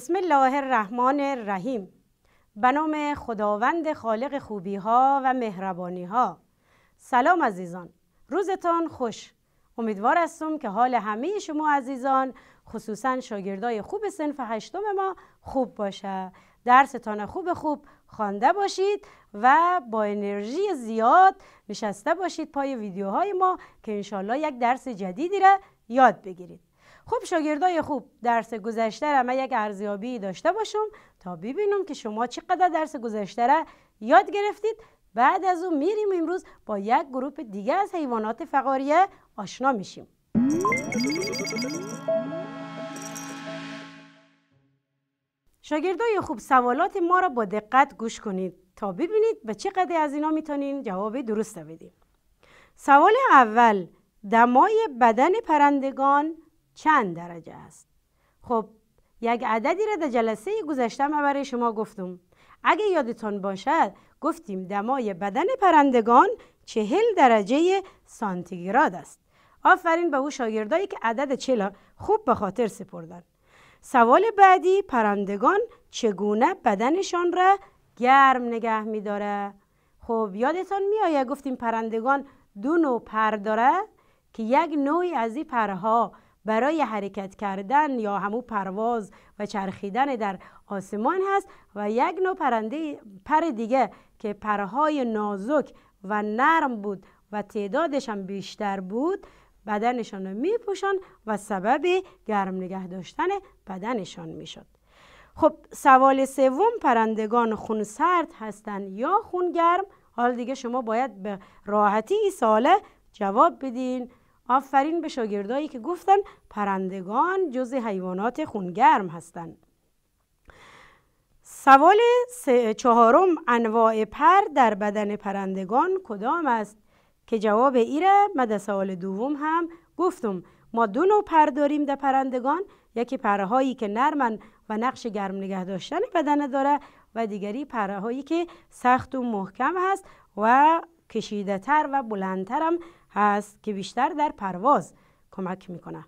بسم الله الرحمن الرحیم به نام خداوند خالق خوبی ها و مهربانی ها سلام عزیزان روزتان خوش امیدوار هستم که حال همه شما عزیزان خصوصا شاگردای خوب صنف هشتم ما خوب باشه درستان خوب خوب خوانده باشید و با انرژی زیاد نشسته باشید پای ویدیوهای ما که انشالله یک درس جدیدی را یاد بگیرید خب شاگردای خوب درس گذشته را من یک ارزیابی داشته باشم تا ببینم که شما چقدر درس گذشته را یاد گرفتید بعد از اون میریم امروز با یک گروه دیگه از حیوانات فقاریه آشنا میشیم شاگردای خوب سوالات ما را با دقت گوش کنید تا ببینید به چقدر از اینا میتونین جواب درست بدید سوال اول دمای بدن پرندگان چند درجه است خب یک عددی را در جلسه گذشته ما برای شما گفتم اگه یادتان باشد گفتیم دمای بدن پرندگان چهل درجه سانتیگراد است آفرین به او شاگردایی که عدد چلا خوب به خاطر سپردن سوال بعدی پرندگان چگونه بدنشان را گرم نگه میداره خب یادتان میآید گفتیم پرندگان دو نوع پر داره که یک نوعی از این پرها برای حرکت کردن یا همو پرواز و چرخیدن در آسمان هست و یک نوع پرنده پر دیگه که پرهای نازک و نرم بود و تعدادش هم بیشتر بود بدنشان رو می و سبب گرم نگه داشتن بدنشان می خب سوال سوم پرندگان خون سرد هستند یا خون گرم حال دیگه شما باید به راحتی ساله جواب بدین آفرین به شاگردایی که گفتن پرندگان جز حیوانات خونگرم هستند سوال چهارم انواع پر در بدن پرندگان کدام است که جواب ایره من سوال دوم هم گفتم ما دو نوع پر داریم در پرندگان یکی پرهایی که نرمن و نقش گرم نگه داشتن بدن داره و دیگری پرهایی که سخت و محکم هست و کشیده تر و بلندترم. هست که بیشتر در پرواز کمک میکنه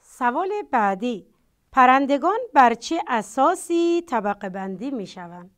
سوال بعدی پرندگان بر چه اساسی طبقه بندی می شوند؟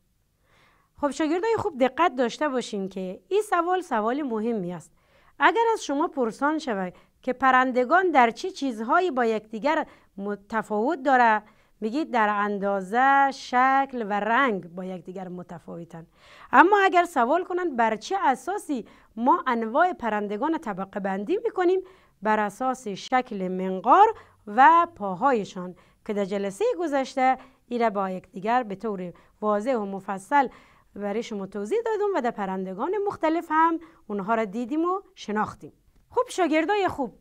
خب شاگردای خوب دقت داشته باشین که این سوال سوال مهمی است. اگر از شما پرسان شود که پرندگان در چه چی چیزهایی با یکدیگر متفاوت داره میگید در اندازه شکل و رنگ با یکدیگر متفاوتند. اما اگر سوال کنند بر چه اساسی ما انواع پرندگان طبقه بندی میکنیم بر اساس شکل منقار و پاهایشان که در جلسه گذشته ایره با یکدیگر به طور واضح و مفصل برای شما توضیح دادم و در پرندگان مختلف هم اونها را دیدیم و شناختیم خوب شاگردای خوب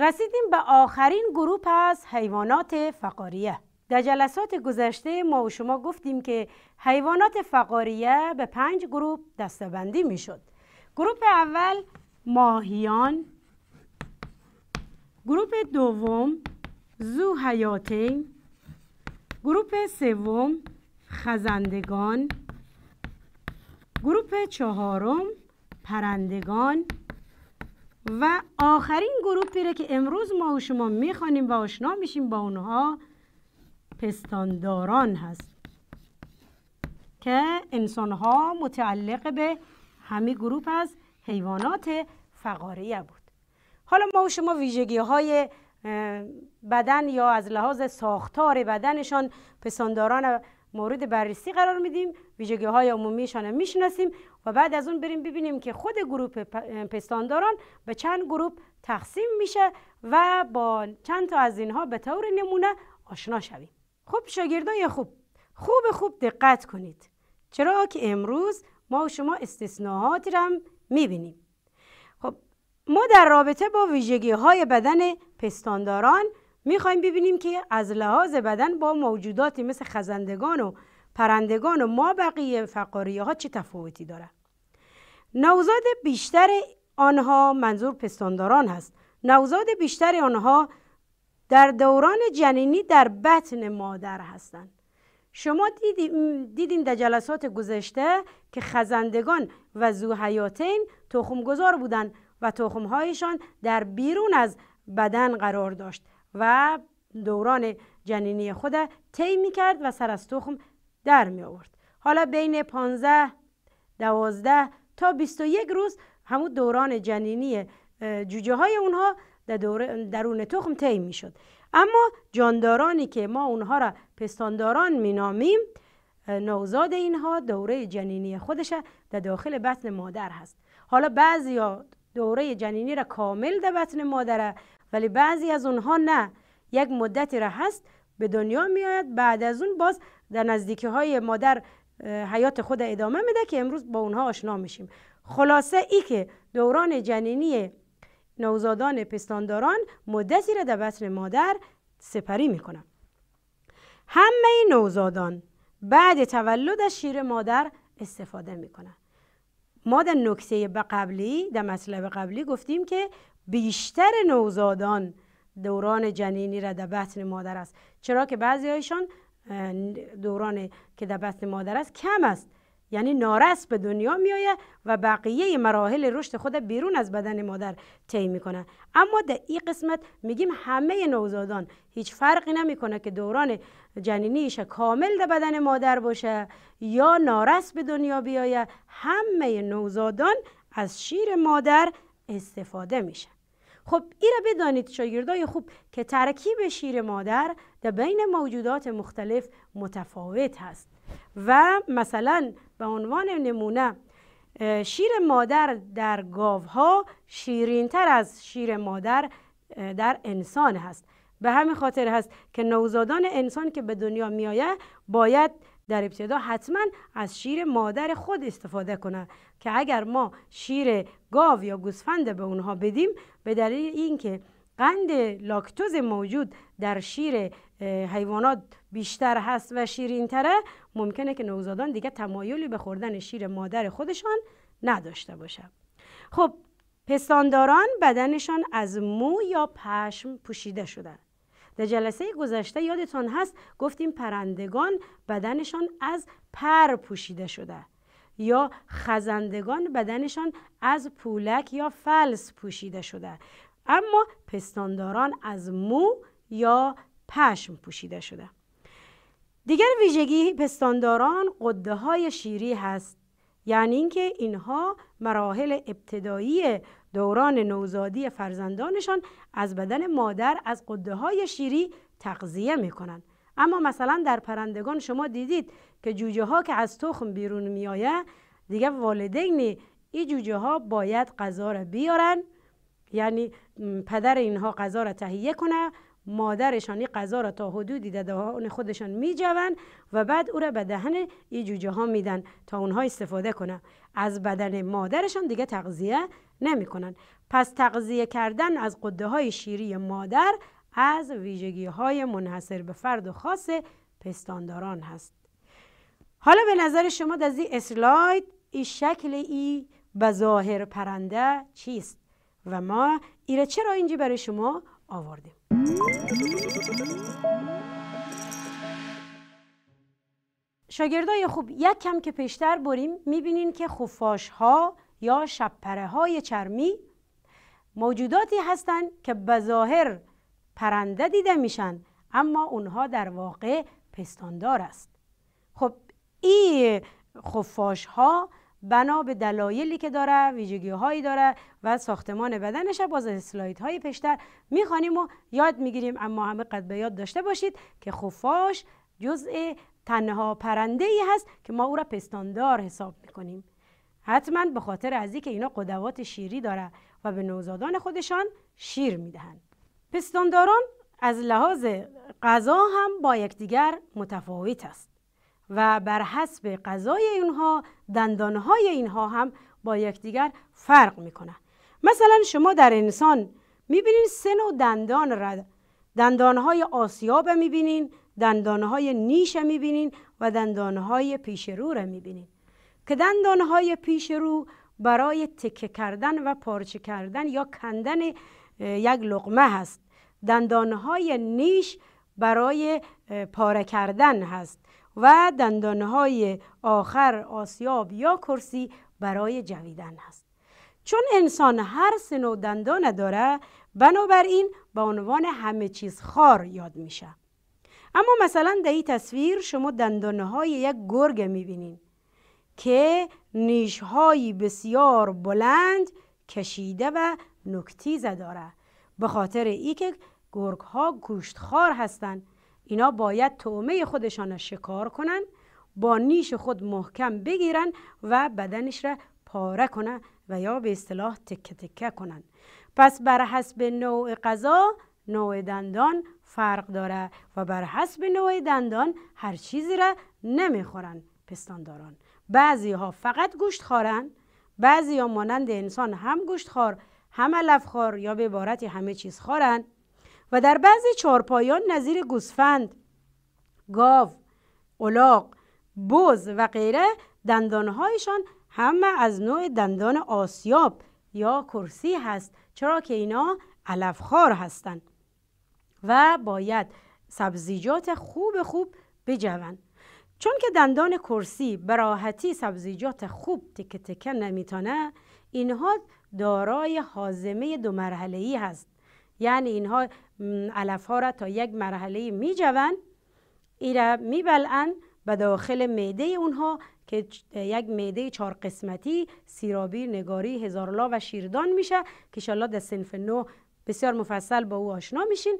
رسیدیم به آخرین گروپ از حیوانات فقاریه در جلسات گذشته ما و شما گفتیم که حیوانات فقاریه به پنج گروه دستبندی می شد گروه اول ماهیان گروه دوم زو حیاتین گروه سوم خزندگان گروه چهارم پرندگان و آخرین گروهی را که امروز ما و شما میخوانیم و آشنا میشیم با اونها پستانداران هست که انسان ها متعلق به همه گروپ از حیوانات فقاریه بود حالا ما و شما ویژگی های بدن یا از لحاظ ساختار بدنشان پستانداران مورد بررسی قرار میدیم ویژگی های عمومیشان میشناسیم و بعد از اون بریم ببینیم که خود گروه پستانداران به چند گروپ تقسیم میشه و با چند تا از اینها به طور نمونه آشنا شویم خب شاگردان خوب خوب خوب دقت کنید چرا که امروز ما و شما استثناءاتی را میبینیم خب ما در رابطه با ویژگی های بدن پستانداران میخوایم ببینیم که از لحاظ بدن با موجوداتی مثل خزندگان و پرندگان و ما بقیه فقاریه ها چه تفاوتی داره نوزاد بیشتر آنها منظور پستانداران هست نوزاد بیشتر آنها در دوران جنینی در بطن مادر هستند شما دیدین در جلسات گذشته که خزندگان و زوحیاتین گذار بودند و هایشان در بیرون از بدن قرار داشت و دوران جنینی خود طی می کرد و سر از تخم در می آورد حالا بین 15 دوازده تا 21 روز همون دوران جنینی جوجه های اونها در درون تخم طی میشد اما جاندارانی که ما اونها را پستانداران مینامیم نوزاد اینها دوره جنینی خودش در داخل بطن مادر هست حالا بعضی ها دوره جنینی را کامل در بطن مادره ولی بعضی از اونها نه یک مدتی را هست به دنیا میآید بعد از اون باز در نزدیکی های مادر حیات خود ادامه میده که امروز با اونها آشنا میشیم خلاصه ای که دوران جنینی نوزادان پستانداران مدتی را در بطن مادر سپری می کنند. همه نوزادان بعد تولد از شیر مادر استفاده می کنند. ما در نکته قبلی در مطلب قبلی گفتیم که بیشتر نوزادان دوران جنینی را در بطن مادر است چرا که بعضی هایشان دوران که در بطن مادر است کم است یعنی نارس به دنیا میآید و بقیه مراحل رشد خود بیرون از بدن مادر طی میکنه اما در این قسمت میگیم همه نوزادان هیچ فرقی نمیکنه که دوران جنینیش کامل در بدن مادر باشه یا نارس به دنیا بیاید همه نوزادان از شیر مادر استفاده میشه خب این را بدانید شاگردای خوب که ترکیب شیر مادر در بین موجودات مختلف متفاوت هست و مثلا به عنوان نمونه شیر مادر در گاوها شیرین تر از شیر مادر در انسان هست به همین خاطر هست که نوزادان انسان که به دنیا میآید باید در ابتدا حتما از شیر مادر خود استفاده کنه که اگر ما شیر گاو یا گوسفند به اونها بدیم به دلیل اینکه قند لاکتوز موجود در شیر حیوانات بیشتر هست و شیرین تره ممکنه که نوزادان دیگه تمایلی به خوردن شیر مادر خودشان نداشته باشن خب پستانداران بدنشان از مو یا پشم پوشیده شده. در جلسه گذشته یادتان هست گفتیم پرندگان بدنشان از پر پوشیده شده یا خزندگان بدنشان از پولک یا فلس پوشیده شده اما پستانداران از مو یا پشم پوشیده شده دیگر ویژگی پستانداران قده های شیری هست یعنی اینکه اینها مراحل ابتدایی دوران نوزادی فرزندانشان از بدن مادر از قده های شیری تغذیه می کنند اما مثلا در پرندگان شما دیدید که جوجه ها که از تخم بیرون می آیه دیگه والدین این جوجه ها باید غذا را بیارن یعنی پدر اینها غذا را تهیه کنه مادرشان این غذا را تا حدودی در دهان خودشان میجوند و بعد او را به دهن این جوجه ها میدن تا اونها استفاده کنن از بدن مادرشان دیگه تغذیه نمیکنن پس تغذیه کردن از قده های شیری مادر از ویژگی های منحصر به فرد و خاص پستانداران هست حالا به نظر شما در این اسلاید این شکل ای ظاهر پرنده چیست و ما ایره چرا اینجا برای شما آوردیم شاگردای خوب یک کم که پیشتر بریم میبینین که خفاش ها یا شپره های چرمی موجوداتی هستند که بظاهر پرنده دیده میشن اما اونها در واقع پستاندار است خب این خفاش ها بنا به دلایلی که داره ویژگی هایی داره و ساختمان بدنش باز اسلاید های پیشتر میخوانیم و یاد میگیریم اما همه قد به یاد داشته باشید که خفاش جزء تنها پرنده ای هست که ما او را پستاندار حساب میکنیم حتما به خاطر از که اینا قدوات شیری داره و به نوزادان خودشان شیر میدهند پستانداران از لحاظ غذا هم با یکدیگر متفاوت است و بر حسب غذای اونها دندانهای اینها هم با یکدیگر فرق میکنه مثلا شما در انسان میبینین سه نوع دندان را دندانهای آسیاب میبینین دندانهای نیش میبینین و دندانهای پیش رو را میبینین که دندانهای پیش رو برای تکه کردن و پارچه کردن یا کندن یک لقمه هست دندانهای نیش برای پاره کردن هست و دندانهای آخر آسیاب یا کرسی برای جویدن است چون انسان هر سنو نوع دندان داره بنابراین به عنوان همه چیز خار یاد میشه اما مثلا در این تصویر شما دندانهای یک گرگ میبینین که های بسیار بلند کشیده و نکتیزه داره به خاطر ای که گرگ ها خار هستند اینا باید تومه خودشان را شکار کنند، با نیش خود محکم بگیرن و بدنش را پاره کنند و یا به اصطلاح تکه تکه کنند. پس بر حسب نوع قضا، نوع دندان فرق داره و بر حسب نوع دندان هر چیزی را نمیخورن پستانداران بعضی ها فقط گوشت خورن بعضی ها مانند انسان هم گوشت خور هم علف خور یا به عبارت همه چیز خورن و در بعضی چارپایان نظیر گوسفند گاو الاغ بز و غیره دندانهایشان همه از نوع دندان آسیاب یا کرسی هست چرا که اینا علفخوار هستند و باید سبزیجات خوب خوب بجوند چون که دندان کرسی براحتی سبزیجات خوب تکه تکه نمیتانه اینها دارای حازمه دو مرحله ای هست یعنی اینها علف ها را تا یک مرحله می جوند ای را می به داخل معده اونها که یک معده چهار قسمتی سیرابی نگاری هزارلا و شیردان میشه که شالا در سنف نو بسیار مفصل با او آشنا میشین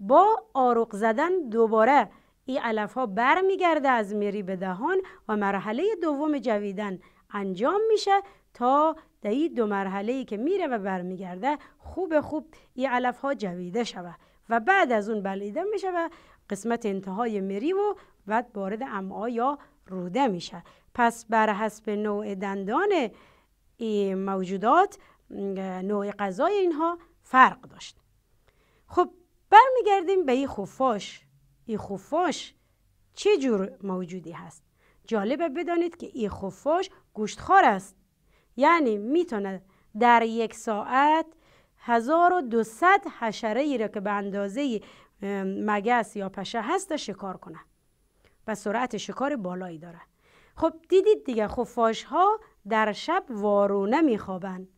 با آروق زدن دوباره این علف ها برمیگرده از میری به دهان و مرحله دوم جویدن انجام میشه تا در این دو مرحله ای که میره و برمیگرده خوب خوب این علف ها جویده شوه و بعد از اون بلیده میشه و قسمت انتهای مری و بعد وارد امعا یا روده میشه پس بر حسب نوع دندان موجودات نوع غذای اینها فرق داشت خب برمیگردیم به این خفاش این خفاش چه جور موجودی هست جالبه بدانید که این خفاش گوشتخوار است یعنی میتونه در یک ساعت 1200 حشره ای را که به اندازه مگس یا پشه هست شکار کنه و سرعت شکار بالایی داره خب دیدید دیگه خفاش ها در شب وارونه میخوابن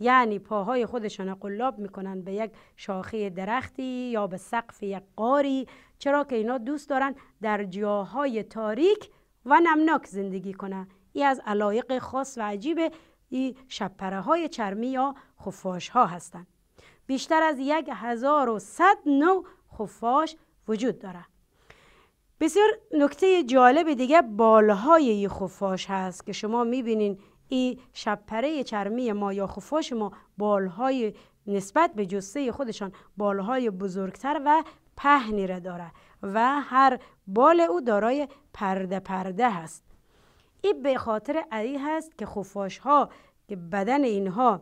یعنی پاهای خودشان قلاب میکنن به یک شاخه درختی یا به سقف یک قاری چرا که اینا دوست دارن در جاهای تاریک و نمناک زندگی کنن ای از علایق خاص و عجیبه ای شپره های چرمی یا خفاش ها هستند بیشتر از یک هزار و صد خفاش وجود داره بسیار نکته جالب دیگه بالهای این خفاش هست که شما میبینین این شپره چرمی ما یا خفاش ما بالهای نسبت به جسه خودشان بالهای بزرگتر و پهنی را داره و هر بال او دارای پرده پرده هست این به خاطر علی هست که خفاش ها که بدن اینها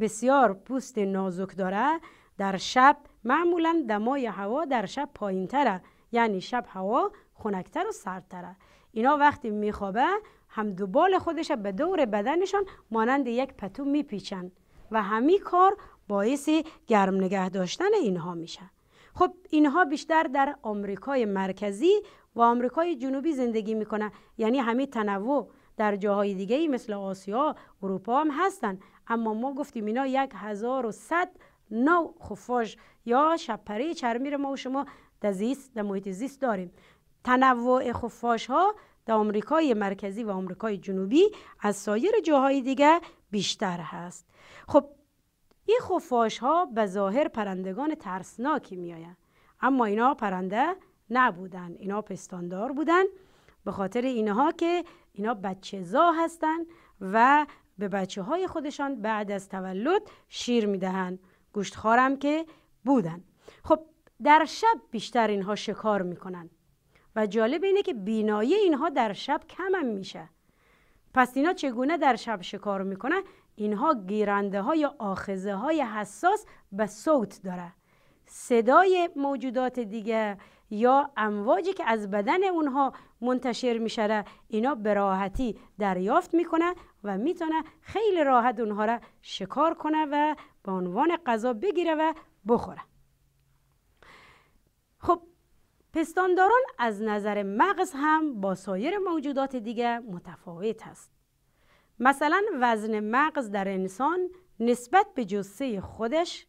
بسیار پوست نازک داره در شب معمولا دمای هوا در شب پایین تره یعنی شب هوا خنکتر و سردتره اینا وقتی میخوابه هم دوبال خودش به دور بدنشان مانند یک پتو میپیچند و همی کار باعث گرم نگه داشتن اینها میشه خب اینها بیشتر در آمریکای مرکزی و آمریکای جنوبی زندگی میکنن یعنی همه تنوع در جاهای دیگه مثل آسیا اروپا هم هستن اما ما گفتیم اینا یک هزار و صد نو خفاش یا شپره چرمیر ما و شما در زیست در محیط زیست داریم تنوع خفاش ها در آمریکای مرکزی و آمریکای جنوبی از سایر جاهای دیگه بیشتر هست خب این خفاش ها به ظاهر پرندگان ترسناکی می اما اینا پرنده نبودن اینا پستاندار بودن به خاطر اینها که اینا بچه زا هستن و به بچه های خودشان بعد از تولد شیر میدهن خارم که بودن خب در شب بیشتر اینها شکار میکنن و جالب اینه که بینایی اینها در شب کمم میشه پس اینا چگونه در شب شکار میکنن اینها گیرنده های آخذه های حساس به صوت داره صدای موجودات دیگه یا امواجی که از بدن اونها منتشر میشه اینا به راحتی دریافت میکنه و میتونه خیلی راحت اونها را شکار کنه و به عنوان غذا بگیره و بخوره خب پستانداران از نظر مغز هم با سایر موجودات دیگه متفاوت هست مثلا وزن مغز در انسان نسبت به جسه خودش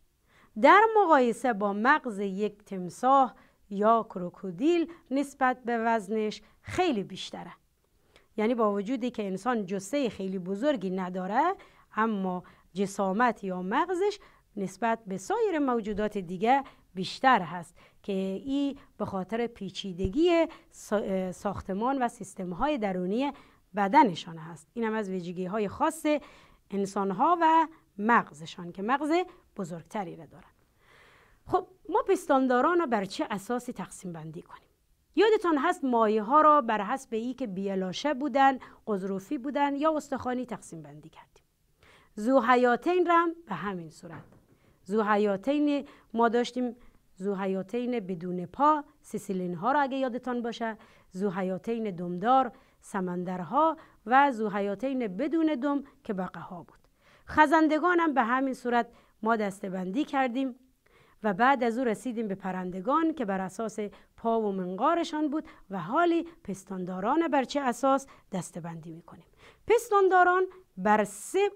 در مقایسه با مغز یک تمساح یا کروکودیل نسبت به وزنش خیلی بیشتره یعنی با وجودی که انسان جسه خیلی بزرگی نداره اما جسامت یا مغزش نسبت به سایر موجودات دیگه بیشتر هست که این به خاطر پیچیدگی ساختمان و سیستم های درونی بدنشان هست این هم از ویژگی های خاص انسان ها و مغزشان که مغز بزرگتری را دارن خب ما پستانداران را بر چه اساسی تقسیم بندی کنیم یادتان هست مایه ها را بر حسب ای که بیلاشه بودن قذروفی بودن یا استخوانی تقسیم بندی کردیم زوحیاتین را به همین صورت زوحیاتین ما داشتیم زوحیاتین بدون پا سیسیلین ها را اگه یادتان باشه زوحیاتین دمدار سمندرها و زوحیاتین بدون دم که بقه ها بود خزندگان هم به همین صورت ما دسته بندی کردیم و بعد از او رسیدیم به پرندگان که بر اساس پا و منقارشان بود و حالی پستانداران بر چه اساس دستبندی میکنیم پستانداران بر سه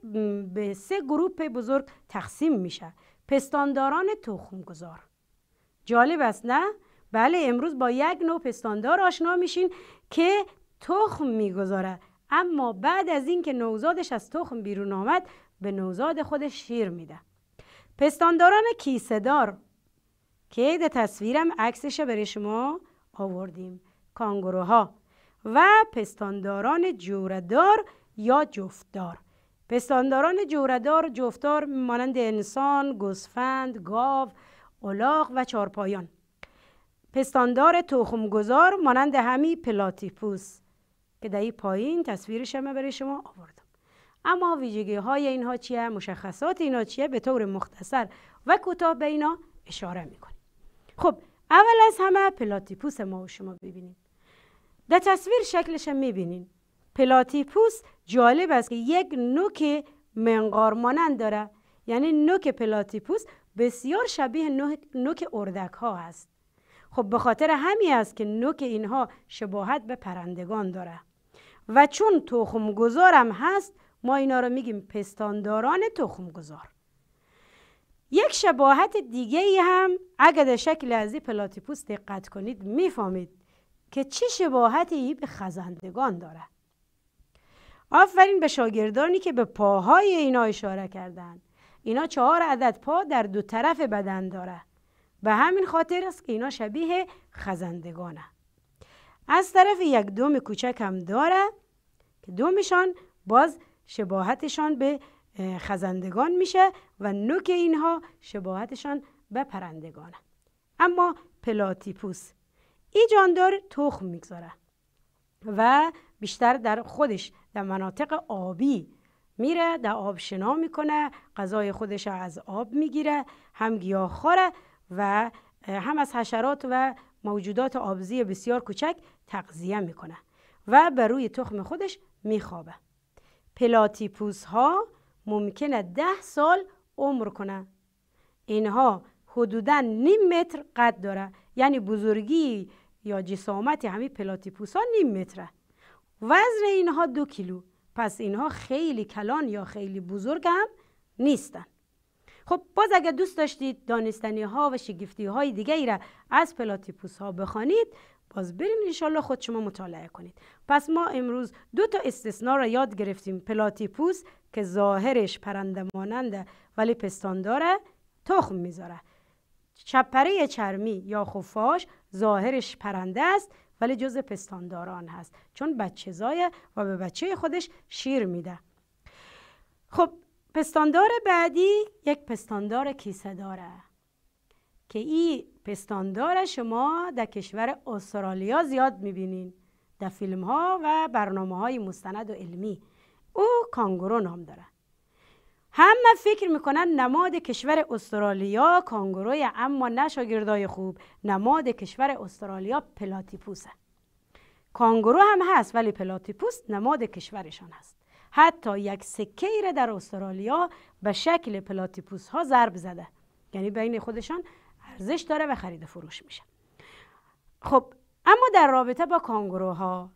به سه گروه بزرگ تقسیم میشه پستانداران تخم گذار جالب است نه بله امروز با یک نوع پستاندار آشنا میشین که تخم میگذارد اما بعد از اینکه نوزادش از تخم بیرون آمد به نوزاد خودش شیر میده پستانداران کیسهدار که در تصویرم عکسش برای شما آوردیم کانگروها و پستانداران جوردار یا جفتدار پستانداران جوردار جفتدار مانند انسان گوسفند گاو الاغ و چارپایان پستاندار تخمگذار مانند همی پلاتیپوس که در پایین تصویرش هم برای شما آوردم اما ویژگی های اینها چیه مشخصات اینها چیه به طور مختصر و کوتاه به اینا اشاره میکنیم خب اول از همه پلاتیپوس ما و شما ببینیم در تصویر شکلش میبینیم پلاتیپوس جالب است که یک نوک منقار مانند داره یعنی نوک پلاتیپوس بسیار شبیه نوک اردک ها است خب به خاطر همی است که نوک اینها شباهت به پرندگان داره و چون تخم گذارم هست ما اینا رو میگیم پستانداران تخم گذار یک شباهت دیگه ای هم اگر در شکل از پلاتیپوس دقت کنید میفهمید که چه شباهتی به خزندگان داره آفرین به شاگردانی که به پاهای اینا اشاره کردند اینا چهار عدد پا در دو طرف بدن داره به همین خاطر است که اینا شبیه خزندگانه از طرف یک دوم کوچک هم داره که دومشان باز شباهتشان به خزندگان میشه و نوک اینها شباهتشان به پرندگانه اما پلاتیپوس این جاندار تخم میگذاره و بیشتر در خودش در مناطق آبی میره در آب شنا میکنه غذای خودش از آب میگیره هم خوره و هم از حشرات و موجودات آبزی بسیار کوچک تغذیه میکنه و بر روی تخم خودش میخوابه پلاتیپوس ها ممکنه ده سال عمر کنه اینها حدودا نیم متر قد داره یعنی بزرگی یا جسامت همین پلاتیپوس ها نیم متره وزن اینها دو کیلو پس اینها خیلی کلان یا خیلی بزرگ هم نیستن خب باز اگر دوست داشتید دانستنی ها و شگفتی های دیگه ای را از پلاتیپوس ها بخوانید باز برین انشالله خود شما مطالعه کنید پس ما امروز دو تا استثنا را یاد گرفتیم پلاتیپوس که ظاهرش پرنده ماننده ولی پستان تخم میذاره چپره چرمی یا خفاش ظاهرش پرنده است ولی جز پستانداران هست چون بچه زایه و به بچه خودش شیر میده خب پستاندار بعدی یک پستاندار کیسه داره که این پستاندار شما در کشور استرالیا زیاد میبینین در فیلم ها و برنامه های مستند و علمی او کانگورو نام داره همه فکر میکنن نماد کشور استرالیا کانگورو، اما نه خوب نماد کشور استرالیا پلاتیپوسه کانگورو هم هست ولی پلاتیپوس نماد کشورشان هست حتی یک سکه را در استرالیا به شکل پلاتیپوس ها ضرب زده یعنی بین خودشان ارزش داره و خرید فروش میشه خب اما در رابطه با کانگروها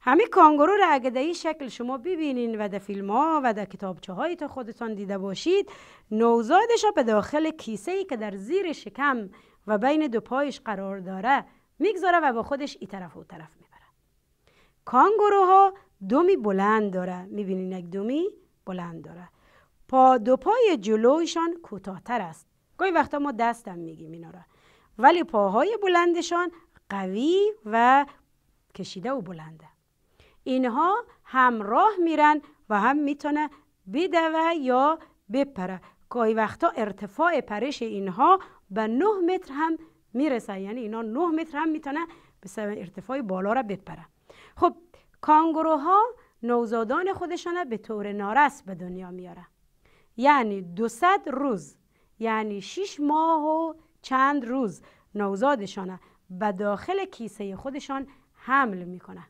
همه کانگرو را اگه در شکل شما ببینین و در فیلم ها و در کتابچه های تا خودتان دیده باشید نوزادش را به داخل کیسه ای که در زیر شکم و بین دو پایش قرار داره میگذاره و با خودش ای طرف و طرف میبره کانگروها دومی بلند داره میبینین یک دومی بلند داره پا دو پای جلویشان کوتاهتر است گاهی وقتا ما دستم میگیم اینا را ولی پاهای بلندشان قوی و کشیده و بلنده اینها همراه میرن و هم میتونه بدوه یا بپره گاهی وقتا ارتفاع پرش اینها به 9 متر هم میرسه یعنی اینا 9 متر هم میتونه به ارتفاع بالا را بپره خب کانگروها نوزادان خودشان به طور نارس به دنیا میاره یعنی 200 روز یعنی شیش ماه و چند روز نوزادشان به داخل کیسه خودشان حمل میکنن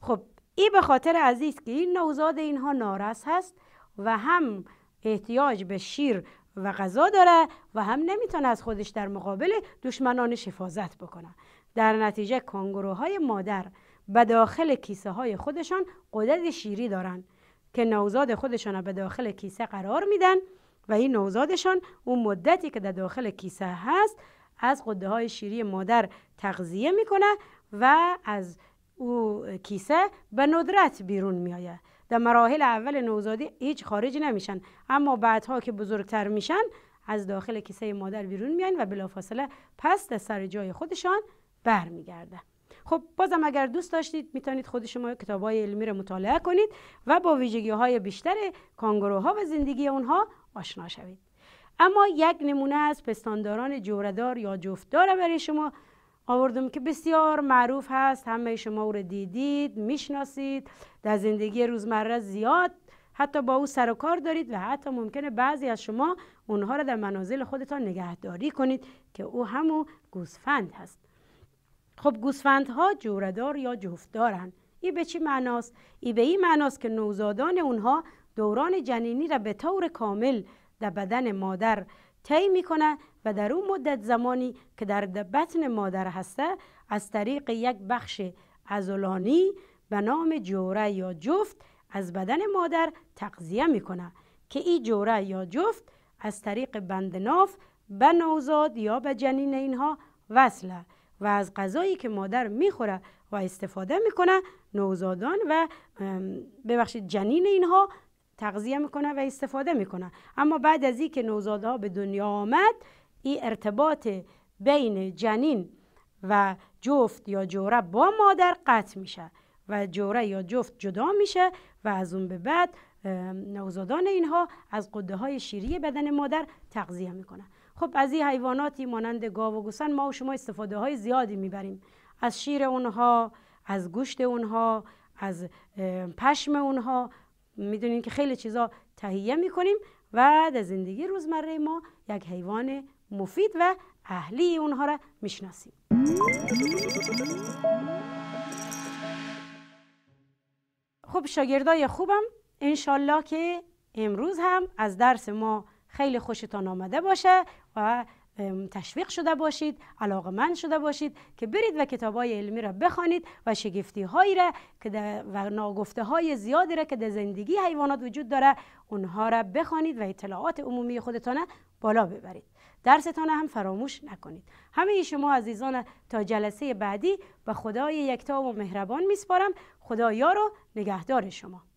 خب ای به خاطر عزیز که این نوزاد اینها نارس هست و هم احتیاج به شیر و غذا داره و هم نمیتونه از خودش در مقابل دشمنانش حفاظت بکنه در نتیجه کانگروهای مادر به داخل کیسه های خودشان قدرت شیری دارند که نوزاد خودشان به داخل کیسه قرار میدن و این نوزادشان اون مدتی که در داخل کیسه هست از قده های شیری مادر تغذیه میکنه و از او کیسه به ندرت بیرون میآید در مراحل اول نوزادی هیچ خارج نمیشن اما بعدها که بزرگتر میشن از داخل کیسه مادر بیرون میان و بلافاصله پس در سر جای خودشان برمیگردن خب بازم اگر دوست داشتید میتونید خود شما کتاب های علمی رو مطالعه کنید و با ویژگی های بیشتر کانگروها و زندگی اونها آشنا شوید اما یک نمونه از پستانداران جوردار یا جفتدار برای شما آوردم که بسیار معروف هست همه شما او رو دیدید میشناسید در زندگی روزمره زیاد حتی با او سر و کار دارید و حتی ممکنه بعضی از شما اونها را در منازل خودتان نگهداری کنید که او همو گوسفند هست خب گوسفندها جوردار یا جفتدارند ای به چی معناست ای به این معناست که نوزادان اونها دوران جنینی را به طور کامل در بدن مادر طی میکنه و در اون مدت زمانی که در بطن مادر هسته از طریق یک بخش ازولانی به نام جوره یا جفت از بدن مادر تغذیه میکنه که این جوره یا جفت از طریق بندناف به نوزاد یا به جنین اینها وصله و از غذایی که مادر میخوره و استفاده میکنه نوزادان و ببخشید جنین اینها تغذیه میکنه و استفاده میکنه. اما بعد از اینکه نوزادها ها به دنیا آمد این ارتباط بین جنین و جفت یا جوره با مادر قطع میشه و جوره یا جفت جدا میشه و از اون به بعد نوزادان اینها از قده های شیری بدن مادر تغذیه میکنن خب از این حیواناتی مانند گاو و گوسن ما و شما استفاده های زیادی میبریم از شیر اونها از گوشت اونها از پشم اونها میدونین که خیلی چیزا تهیه میکنیم و در زندگی روزمره ما یک حیوان مفید و اهلی اونها را میشناسیم خب شاگردای خوبم انشالله که امروز هم از درس ما خیلی خوشتان آمده باشه و تشویق شده باشید علاقمند شده باشید که برید و کتاب های علمی را بخوانید و شگفتی هایی را که و ناگفته های زیادی را که در زندگی حیوانات وجود داره اونها را بخوانید و اطلاعات عمومی خودتان بالا ببرید درستان هم فراموش نکنید همه شما عزیزان تا جلسه بعدی به خدای یکتا و مهربان میسپارم خدایا رو نگهدار شما